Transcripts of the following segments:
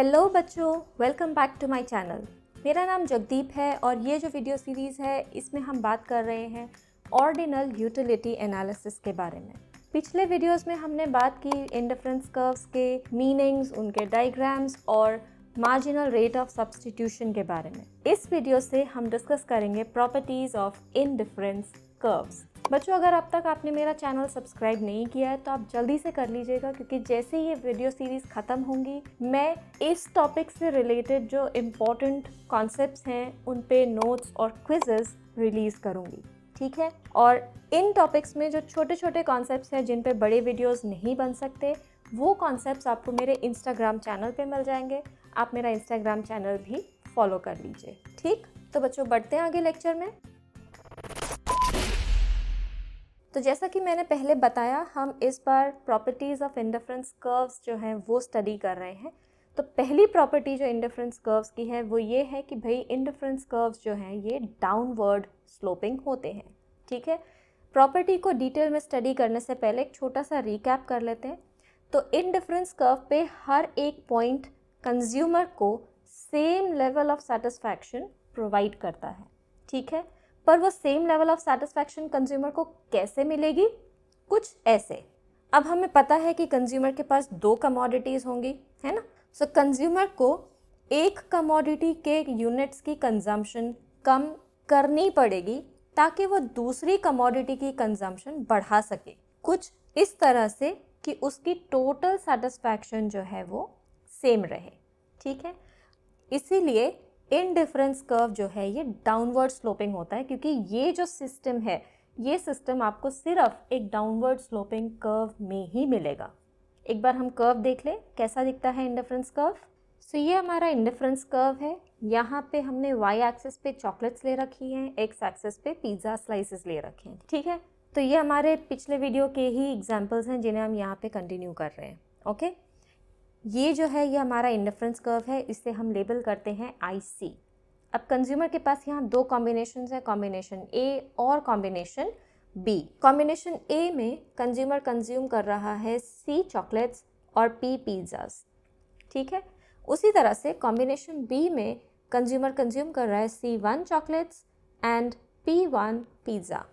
hello बच्चों welcome back to my channel मेरा नाम जगदीप है और ये जो वीडियो सीरीज़ है इसमें हम बात कर रहे हैं ऑर्डिनल यूटिलिटी एनालिसिस के बारे में पिछले वीडियोस में हमने बात की इंडिफरेंस कर्व्स के मीनिंग्स उनके डायग्राम्स और मार्जिनल रेट ऑफ सब्सटीट्यूशन के बारे में इस वीडियो से हम डिस्कस करेंगे प्रॉपर्टीज़ ऑफ इनडिफरेंस कर्व्स बच्चों अगर अब तक आपने मेरा चैनल सब्सक्राइब नहीं किया है तो आप जल्दी से कर लीजिएगा क्योंकि जैसे ये वीडियो सीरीज़ ख़त्म होंगी मैं इस टॉपिक से रिलेटेड जो इम्पोर्टेंट कॉन्सेप्ट हैं उन पे नोट्स और क्विजेज़ रिलीज़ करूँगी ठीक है और इन टॉपिक्स में जो छोटे छोटे कॉन्सेप्ट हैं जिन पे बड़े वीडियोस नहीं बन सकते वो कॉन्सेप्ट आपको मेरे इंस्टाग्राम चैनल पे मिल जाएंगे आप मेरा इंस्टाग्राम चैनल भी फॉलो कर लीजिए ठीक तो बच्चों बढ़ते हैं आगे लेक्चर में तो जैसा कि मैंने पहले बताया हम इस बार प्रॉपर्टीज़ ऑफ इंडिफरेंस कर्व्स जो हैं वो स्टडी कर रहे हैं तो पहली प्रॉपर्टी जो इंडिफरेंस कर्व्स की है वो ये है कि भाई इंडिफरेंस कर्व्स जो हैं ये डाउनवर्ड स्लोपिंग होते हैं ठीक है प्रॉपर्टी को डिटेल में स्टडी करने से पहले एक छोटा सा रिकैप कर लेते हैं तो इनडिफरेंस कर्व पे हर एक पॉइंट कंज्यूमर को same level of satisfaction provide करता है ठीक है पर वो same level of satisfaction consumer को कैसे मिलेगी कुछ ऐसे अब हमें पता है कि कंज्यूमर के पास दो कमोडिटीज़ होंगी है ना सो so, कंज्यूमर को एक कमोडिटी के यूनिट्स की कंजम्पशन कम करनी पड़ेगी ताकि वो दूसरी कमोडिटी की कंजम्पशन बढ़ा सके कुछ इस तरह से कि उसकी टोटल सेटिस्फैक्शन जो है वो सेम रहे ठीक है इसीलिए इनडिफरेंस कर्व जो है ये डाउनवर्ड स्लोपिंग होता है क्योंकि ये जो सिस्टम है ये सिस्टम आपको सिर्फ एक डाउनवर्ड स्लोपिंग कर्व में ही मिलेगा एक बार हम कर्व देख लें कैसा दिखता है इंडिफरेंस कर्व सो ये हमारा इंडिफरेंस कर्व है यहाँ पे हमने वाई एक्सेस पे चॉकलेट्स ले रखी हैं एक्स एक्सेस पे पिज़्ज़ा स्लाइसेस ले रखे हैं ठीक है तो ये हमारे पिछले वीडियो के ही एग्जाम्पल्स हैं जिन्हें हम यहाँ पे कंटिन्यू कर रहे हैं ओके ये जो है ये हमारा इंडिफ्रेंस कर्व है इसे हम लेबल करते हैं आई सी अब कंज्यूमर के पास यहाँ दो कॉम्बिनेशन है कॉम्बिनेशन ए और कॉम्बिनेशन बी कॉम्बिनेशन ए में कंज्यूमर कंज्यूम कर रहा है सी चॉकलेट्स और पी पिज्ज़ाज ठीक है उसी तरह से कॉम्बिनेशन बी में कंज्यूमर कंज्यूम कर रहा है C one chocolates and P one pizza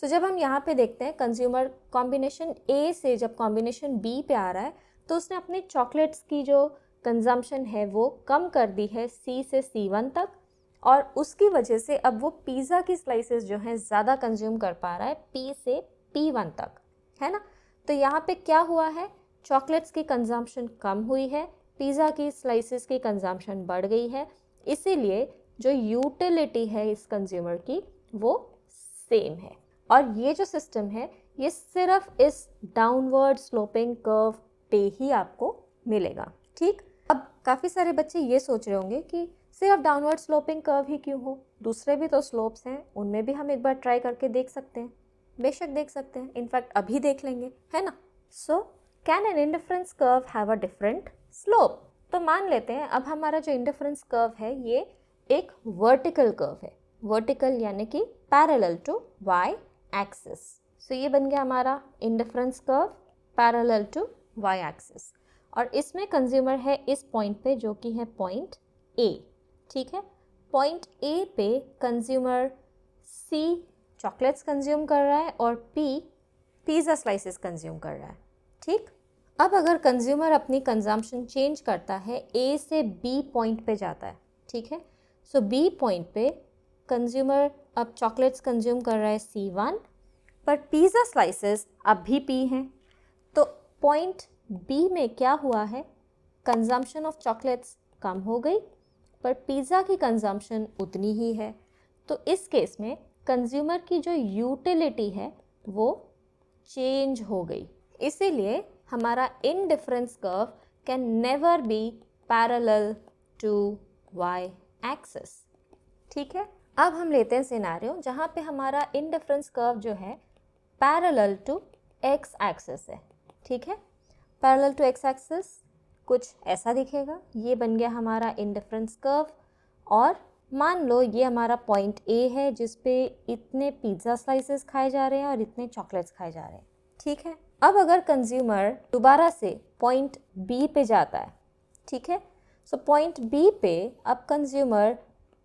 so जब हम यहाँ पे देखते हैं कंज्यूमर कॉम्बिनेशन ए से जब कॉम्बिनेशन बी पे आ रहा है तो उसने अपनी चॉकलेट्स की जो कंजम्पशन है वो कम कर दी है सी से सी वन तक और उसकी वजह से अब वो पिज़्ज़ा की स्लाइसेस जो हैं ज़्यादा कंज्यूम कर पा रहा है पी से पी वन तक है ना तो यहाँ पे क्या हुआ है चॉकलेट्स की कंजम्पशन कम हुई है पिज़्ज़ा की स्लाइसेस की कंजम्पशन बढ़ गई है इसीलिए जो यूटिलिटी है इस कंज्यूमर की वो सेम है और ये जो सिस्टम है ये सिर्फ इस डाउनवर्ड स्लोपिंग कर्व पे ही आपको मिलेगा ठीक अब काफ़ी सारे बच्चे ये सोच रहे होंगे कि सिर्फ डाउनवर्ड स्लोपिंग कर्व ही क्यों हो दूसरे भी तो स्लोप्स हैं उनमें भी हम एक बार ट्राई करके देख सकते हैं बेशक देख सकते हैं इनफैक्ट अभी देख लेंगे है ना so can an indifference curve have a different slope तो मान लेते हैं अब हमारा जो इंडिफरेंस कर्व है ये एक वर्टिकल कर्व है वर्टिकल यानी कि parallel to Y axis so ये बन गया हमारा indifference curve parallel to Y axis और इसमें कंज्यूमर है इस पॉइंट पे जो कि है पॉइंट ए ठीक है पॉइंट ए पे कंज्यूमर सी चॉकलेट्स कंज्यूम कर रहा है और पी पिज़्ज़ा स्लाइसेस कंज्यूम कर रहा है ठीक अब अगर कंज्यूमर अपनी कंजम्पशन चेंज करता है ए से बी पॉइंट पे जाता है ठीक है सो बी पॉइंट पे कंज्यूमर अब चॉकलेट्स कंज्यूम कर रहा है सी वन पर पिज़्ज़ा स्लाइसेस अब भी पी हैं पॉइंट बी में क्या हुआ है कंजम्पशन ऑफ चॉकलेट्स कम हो गई पर पिज़्ज़ा की कंजम्पशन उतनी ही है तो इस केस में कंज्यूमर की जो यूटिलिटी है वो चेंज हो गई इसीलिए हमारा indifference curve can never be parallel to Y axis ठीक है अब हम लेते हैं सिनारियो जहाँ पे हमारा इन डिफरेंस कर्व जो है पैरेलल टू एक्स एक्सेस है ठीक है पैरेलल टू एक्स एक्सिस कुछ ऐसा दिखेगा ये बन गया हमारा इंडिफरेंस कर्व और मान लो ये हमारा पॉइंट ए है जिस पे इतने पिज़्ज़ा स्लाइसेस खाए जा रहे हैं और इतने चॉकलेट्स खाए जा रहे हैं ठीक है अब अगर कंज्यूमर दोबारा से पॉइंट बी पे जाता है ठीक है सो पॉइंट बी पे अब consumer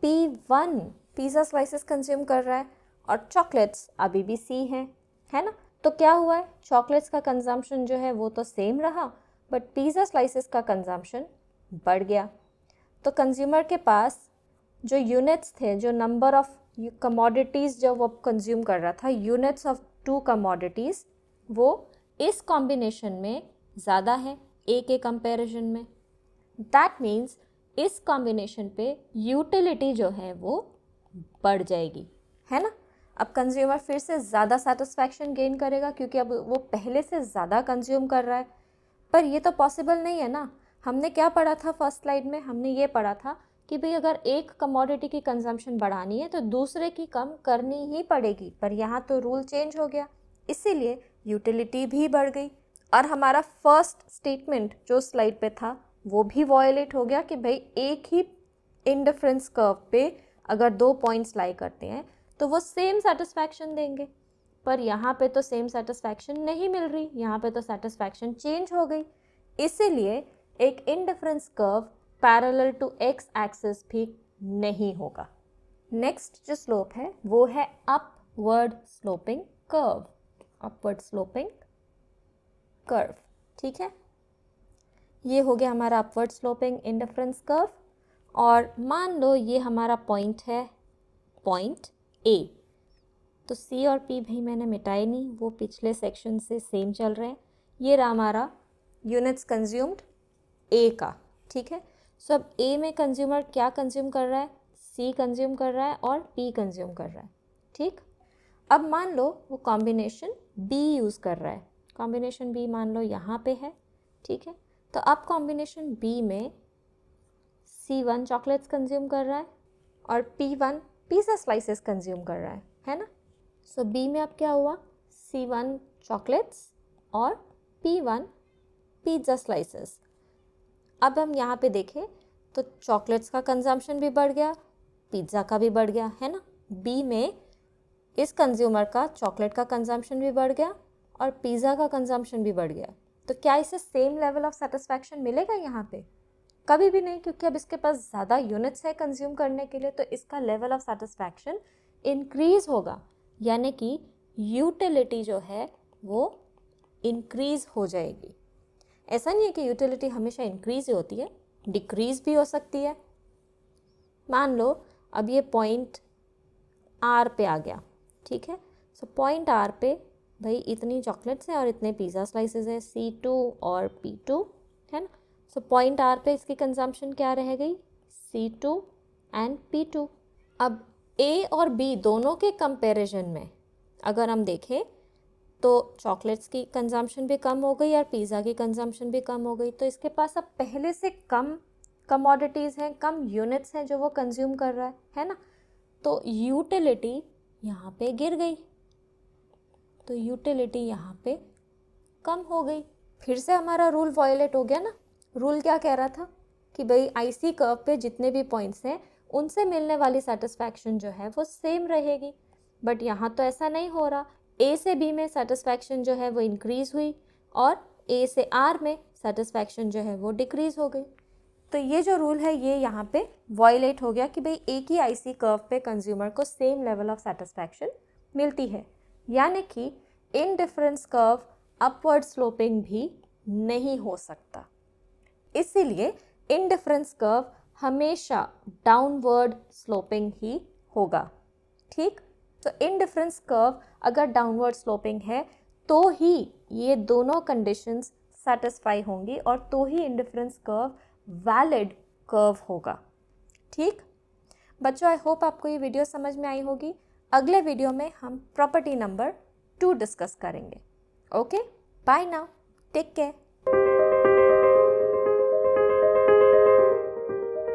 P one pizza slices consume कर रहा है और चॉकलेट्स अभी भी सी हैं है ना तो क्या हुआ है चॉकलेट्स का कंजम्पशन जो है वो तो सेम रहा बट पिज़्ज़ा स्लाइसेस का कंजम्पशन बढ़ गया तो कंज्यूमर के पास जो यूनिट्स थे जो नंबर ऑफ़ कमोडिटीज़ जो वो कंज्यूम कर रहा था यूनिट्स ऑफ टू कमोडिटीज़ वो इस कॉम्बिनेशन में ज़्यादा है ए के कंपेरिजन में दैट मीन्स इस कॉम्बिनेशन पे यूटिलिटी जो है वो बढ़ जाएगी है ना अब कंज्यूमर फिर से ज़्यादा सेटिस्फैक्शन गेन करेगा क्योंकि अब वो पहले से ज़्यादा कंज्यूम कर रहा है पर ये तो पॉसिबल नहीं है ना हमने क्या पढ़ा था फर्स्ट स्लाइड में हमने ये पढ़ा था कि भाई अगर एक कमोडिटी की कंजम्पशन बढ़ानी है तो दूसरे की कम करनी ही पड़ेगी पर यहाँ तो रूल चेंज हो गया इसीलिए यूटिलिटी भी बढ़ गई और हमारा फर्स्ट स्टेटमेंट जो स्लाइड पे था वो भी वॉयलेट हो गया कि भाई एक ही इंडिफरेंस कर्व पे अगर दो पॉइंट्स लाई करते हैं तो वो सेम सेटिस्फैक्शन देंगे पर यहाँ पे तो सेम सेटिस्फैक्शन नहीं मिल रही यहाँ पे तो सेटिस्फैक्शन चेंज हो गई इसीलिए एक indifference curve parallel to X axis भी नहीं होगा नेक्स्ट जो स्लोप है वो है upward sloping curve upward sloping curve ठीक है ये हो गया हमारा अपवर्ड स्लोपिंग इंडिफरेंस कर्व और मान लो ये हमारा पॉइंट है पॉइंट ए तो सी और पी भी मैंने मिटाए नहीं वो पिछले सेक्शन से सेम चल रहे हैं ये रहा हमारा यूनिट्स कंज्यूम्ड ए का ठीक है सो अब ए में कंज्यूमर क्या कंज्यूम कर रहा है सी कंज्यूम कर रहा है और पी कंज्यूम कर रहा है ठीक अब मान लो वो कॉम्बिनेशन बी यूज़ कर रहा है कॉम्बिनेशन बी मान लो यहाँ पे है ठीक है तो अब कॉम्बिनेशन बी में सी वन चॉकलेट्स कंज्यूम कर रहा है और P one pizza slices consume कर रहा है है ना सो so, बी में अब क्या हुआ सी वन चॉकलेट्स और पी वन पिज़्ज़ा स्लाइसेस अब हम यहाँ पे देखें तो चॉकलेट्स का कंजम्पशन भी बढ़ गया पिज़्ज़ा का भी बढ़ गया है ना बी में इस कंज्यूमर का चॉकलेट का कंजम्पशन भी बढ़ गया और पिज़्ज़ा का कंजम्पशन भी बढ़ गया तो क्या इसे सेम लेवल ऑफ सेटिस्फैक्शन मिलेगा यहाँ पे कभी भी नहीं क्योंकि अब इसके पास ज़्यादा यूनिट्स है कंज्यूम करने के लिए तो इसका लेवल ऑफ सेटिस्फैक्शन इंक्रीज़ होगा यानी कि यूटिलिटी जो है वो इंक्रीज़ हो जाएगी ऐसा नहीं है कि यूटिलिटी हमेशा इंक्रीज़ ही होती है डिक्रीज़ भी हो सकती है मान लो अब ये पॉइंट आर पे आ गया ठीक है सो पॉइंट आर पे भाई इतनी चॉकलेट्स हैं और इतने पिज़्ज़ा स्लाइसेस हैं सी टू और पी टू है ना सो पॉइंट आर पे इसकी कंजम्पशन क्या रह गई C two and P two अब ए और बी दोनों के कंपैरिजन में अगर हम देखें तो चॉकलेट्स की कंजम्पशन भी कम हो गई और पिज़्ज़ा की कंजम्पशन भी कम हो गई तो इसके पास अब पहले से कम कमोडिटीज़ हैं कम यूनिट्स हैं जो वो कंज्यूम कर रहा है है ना तो यूटिलिटी यहाँ पे गिर गई तो यूटिलिटी यहाँ पे कम हो गई फिर से हमारा रूल वॉयलेट हो गया ना रूल क्या कह रहा था कि भाई आईसी कर्व पे जितने भी पॉइंट्स हैं उनसे मिलने वाली सेटिस्फैक्शन जो है वो सेम रहेगी बट यहाँ तो ऐसा नहीं हो रहा ए से बी में सेटिस्फैक्शन जो है वो इंक्रीज़ हुई और ए से आर में सेटिस्फैक्शन जो है वो डिक्रीज़ हो गई तो ये जो रूल है ये यहाँ पे वॉयलेट हो गया कि भाई एक ही आईसी कर्व पे कंज्यूमर को सेम लेवल ऑफ सेटिस्फैक्शन मिलती है यानी कि indifference curve upward sloping भी नहीं हो सकता इसीलिए इनडिफरेंस कर्व हमेशा डाउनवर्ड स्लोपिंग ही होगा ठीक तो इनडिफरेंस कर्व अगर डाउनवर्ड स्लोपिंग है तो ही ये दोनों कंडीशंस सेटिस्फाई होंगी और तो ही इनडिफरेंस कर्व वैलिड कर्व होगा ठीक बच्चों आई होप आपको ये वीडियो समझ में आई होगी अगले वीडियो में हम प्रॉपर्टी नंबर टू डिस्कस करेंगे okay bye now take care